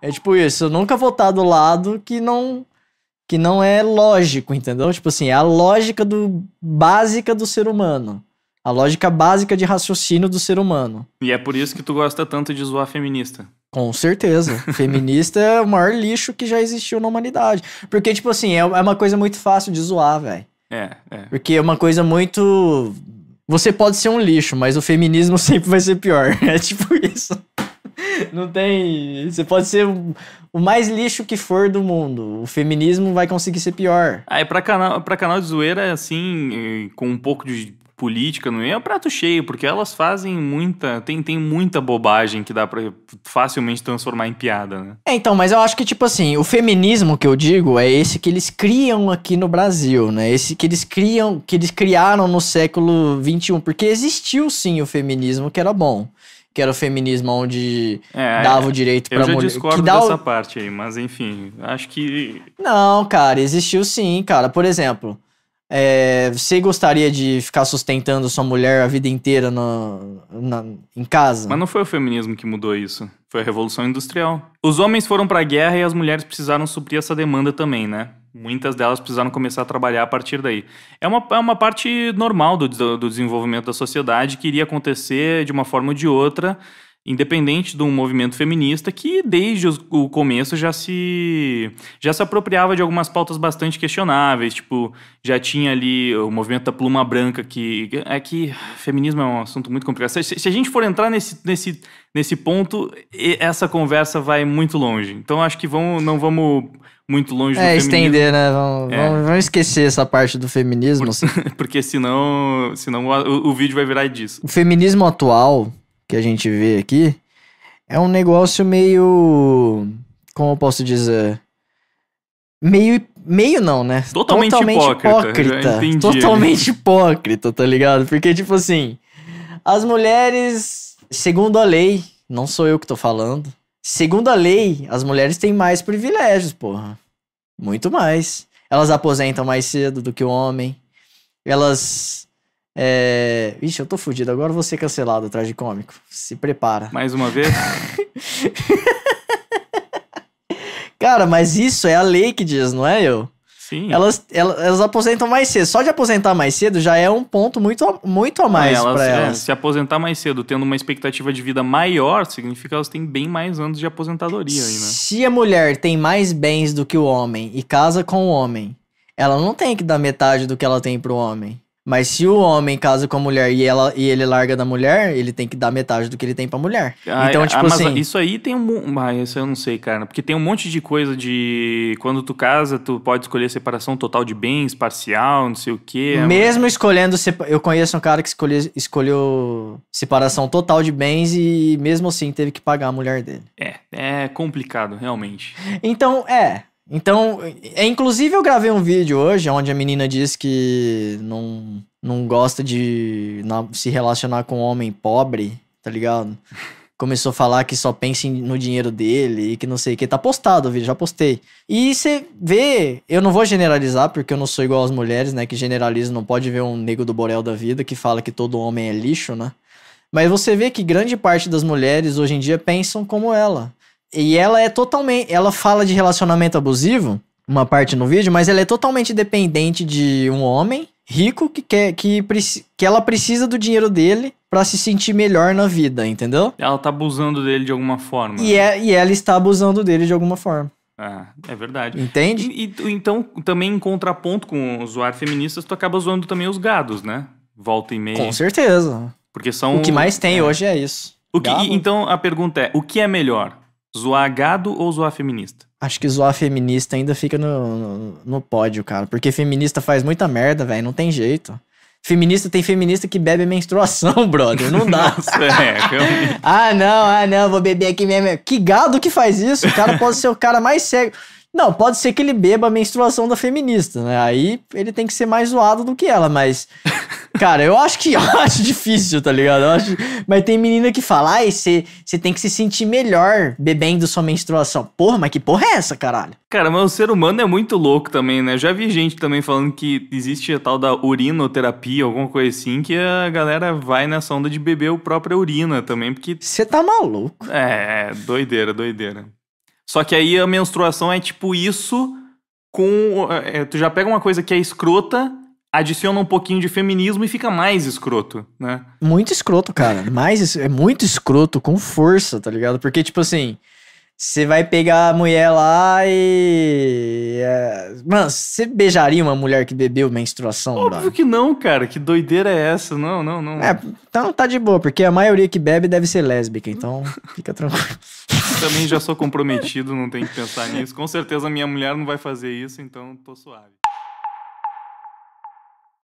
É tipo isso, eu nunca vou estar do lado que não que não é lógico, entendeu? Tipo assim, é a lógica do, básica do ser humano. A lógica básica de raciocínio do ser humano. E é por isso que tu gosta tanto de zoar feminista. Com certeza. feminista é o maior lixo que já existiu na humanidade. Porque, tipo assim, é, é uma coisa muito fácil de zoar, velho. É, é. Porque é uma coisa muito. Você pode ser um lixo, mas o feminismo sempre vai ser pior. É tipo isso. Não tem. Você pode ser o mais lixo que for do mundo. O feminismo vai conseguir ser pior. Aí, pra canal, pra canal de zoeira, é assim, com um pouco de política não é? é um prato cheio, porque elas fazem muita. Tem, tem muita bobagem que dá pra facilmente transformar em piada, né? É, então, mas eu acho que, tipo assim, o feminismo que eu digo é esse que eles criam aqui no Brasil, né? Esse que eles criam, que eles criaram no século XXI, porque existiu sim o feminismo que era bom que era o feminismo onde é, é dava o direito para mulher. Eu discordo que dá dessa o... parte aí, mas enfim, acho que Não, cara, existiu sim, cara. Por exemplo, é, você gostaria de ficar sustentando sua mulher a vida inteira no, na, em casa? Mas não foi o feminismo que mudou isso. Foi a Revolução Industrial. Os homens foram pra guerra e as mulheres precisaram suprir essa demanda também, né? muitas delas precisaram começar a trabalhar a partir daí. É uma, é uma parte normal do, do desenvolvimento da sociedade que iria acontecer de uma forma ou de outra, independente de um movimento feminista que desde o começo já se já se apropriava de algumas pautas bastante questionáveis, tipo, já tinha ali o movimento da pluma branca que é que feminismo é um assunto muito complicado. Se, se a gente for entrar nesse, nesse, nesse ponto, essa conversa vai muito longe. Então acho que vamos não vamos muito longe é, do estender, feminismo. né? Vamos, é. vamos, vamos, esquecer essa parte do feminismo. Por, assim. porque senão, senão o, o vídeo vai virar disso. O feminismo atual, que a gente vê aqui é um negócio meio. Como eu posso dizer? Meio. Meio não, né? Totalmente, totalmente hipócrita. hipócrita totalmente hipócrita, tá ligado? Porque, tipo assim, as mulheres, segundo a lei, não sou eu que tô falando. Segundo a lei, as mulheres têm mais privilégios, porra. Muito mais. Elas aposentam mais cedo do que o homem. Elas é... Ixi, eu tô fudido. Agora eu vou ser cancelado, tragicômico. Se prepara. Mais uma vez? Cara, mas isso é a lei que diz, não é eu? Sim. Elas, elas, elas, aposentam mais cedo. Só de aposentar mais cedo já é um ponto muito, muito a mais para é, elas. É, elas. É, se aposentar mais cedo, tendo uma expectativa de vida maior, significa que elas têm bem mais anos de aposentadoria aí, né? Se a mulher tem mais bens do que o homem e casa com o homem, ela não tem que dar metade do que ela tem pro homem. Mas se o homem casa com a mulher e, ela, e ele larga da mulher, ele tem que dar metade do que ele tem pra mulher. Ah, então, é, tipo ah, assim. Isso aí tem um. mas ah, isso eu não sei, cara. Porque tem um monte de coisa de. Quando tu casa, tu pode escolher separação total de bens, parcial, não sei o quê. É mesmo mas... escolhendo. Eu conheço um cara que escolhe, escolheu separação total de bens e mesmo assim teve que pagar a mulher dele. É, é complicado, realmente. Então, é. Então, é, inclusive eu gravei um vídeo hoje onde a menina diz que não, não gosta de se relacionar com um homem pobre, tá ligado? Começou a falar que só pensa no dinheiro dele e que não sei o que. Tá postado o vídeo, já postei. E você vê, eu não vou generalizar porque eu não sou igual às mulheres, né? Que generaliza, não pode ver um nego do Borel da vida que fala que todo homem é lixo, né? Mas você vê que grande parte das mulheres hoje em dia pensam como ela. E ela é totalmente. Ela fala de relacionamento abusivo, uma parte no vídeo, mas ela é totalmente dependente de um homem rico que quer que, que ela precisa do dinheiro dele para se sentir melhor na vida, entendeu? Ela tá abusando dele de alguma forma. E, né? é, e ela está abusando dele de alguma forma. Ah, é verdade. Entende? E, e, então, também em contraponto com o usuário feminista, tu acaba zoando também os gados, né? Volta e meia. Com certeza. Porque são. O que mais tem é. hoje é isso. Que, então a pergunta é: o que é melhor? Zoar gado ou zoar feminista? Acho que zoar feminista ainda fica no, no, no pódio, cara. Porque feminista faz muita merda, velho. Não tem jeito. Feminista tem feminista que bebe menstruação, brother. Não dá. Nossa, é, ah, não, ah, não, vou beber aqui mesmo. Que gado que faz isso? O cara pode ser o cara mais cego. Não, pode ser que ele beba a menstruação da feminista, né? Aí ele tem que ser mais zoado do que ela, mas. Cara, eu acho que eu acho difícil, tá ligado? Eu acho, mas tem menina que fala, ai, você tem que se sentir melhor bebendo sua menstruação. Porra, mas que porra é essa, caralho? Cara, mas o ser humano é muito louco também, né? já vi gente também falando que existe a tal da urinoterapia, alguma coisa assim, que a galera vai nessa onda de beber o própria urina também, porque. Você tá maluco. É, é doideira, doideira. Só que aí a menstruação é tipo isso com. É, é, tu já pega uma coisa que é escrota, adiciona um pouquinho de feminismo e fica mais escroto, né? Muito escroto, cara. mais, é muito escroto, com força, tá ligado? Porque, tipo assim. Você vai pegar a mulher lá e. É... Mano, você beijaria uma mulher que bebeu menstruação? Óbvio que não, cara. Que doideira é essa? Não, não, não. É, então tá de boa, porque a maioria que bebe deve ser lésbica, então fica tranquilo. também já sou comprometido, não tenho que pensar nisso. Com certeza minha mulher não vai fazer isso, então tô suave.